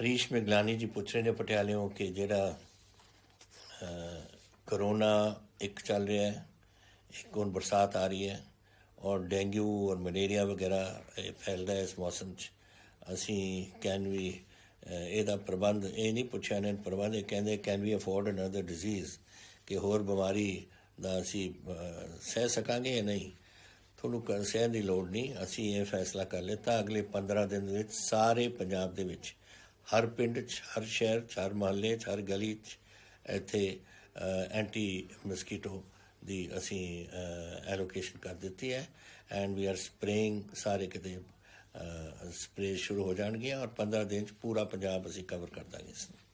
ਹਰੀਸ਼ ਮਿਗਲਾਨੀ ਜੀ ਪੁੱਛ ਰਹੇ ਨੇ पटियालियों ਕਿ ਜਿਹੜਾ ਇੱਕ ਚੱਲ ਰਿਹਾ ਹੈ ਇੱਕ ਹੁਣ ਬਰਸਾਤ ਆ ਰਹੀ ਹੈ ਔਰ और ਔਰ ਮਲੇਰੀਆ ਵਗੈਰਾ ਇਹ ਫੈਲਦਾ ਹੈ ਇਸ ਮੌਸਮ 'ਚ ਅਸੀਂ ਕੈਨ ਵੀ ਇਹਦਾ ਪ੍ਰਬੰਧ ਇਹ ਨਹੀਂ ਪੁੱਛਿਆ ਨੇ ਪ੍ਰਬੰਧ ਕਹਿੰਦੇ can we afford another disease ਕਿ ਹੋਰ ਬਿਮਾਰੀ ਦਾ ਅਸੀਂ ਸਹਿ ਸਕਾਂਗੇ ਜਾਂ ਨਹੀਂ ਤੁਹਾਨੂੰ ਕਨਸੈਨ ਦੀ ਲੋੜ ਨਹੀਂ ਅਸੀਂ ਇਹ ਫੈਸਲਾ ਕਰ ਲਿਆ ਤਾਂ ਅਗਲੇ 15 ਦਿਨ ਵਿੱਚ ਸਾਰੇ ਪੰਜਾਬ ਦੇ ਵਿੱਚ ਹਰ ਪਿੰਡ 'ਚ ਹਰ ਸ਼ਹਿਰ 'ਚ ਹਰ ਮਹੱਲੇ 'ਚ ਹਰ ਗਲੀ 'ਚ ਇੱਥੇ ਐਂਟੀ ਮਸਕੀਟੋ ਦੀ ਅਸੀਂ ਐਲੋਕੇਸ਼ਨ ਕਰ ਦਿੱਤੀ ਹੈ ਐਂਡ ਵੀ ਆਰ ਸਪਰੇਇੰਗ ਸਾਰੇ ਕਿਤੇ ਸਪਰੇ ਸ਼ੁਰੂ ਹੋ ਜਾਣਗੇ ਔਰ 15 ਦਿਨ 'ਚ ਪੂਰਾ ਪੰਜਾਬ ਅਸੀਂ ਕਵਰ ਕਰ ਦਾਂਗੇ ਇਸ ਨੂੰ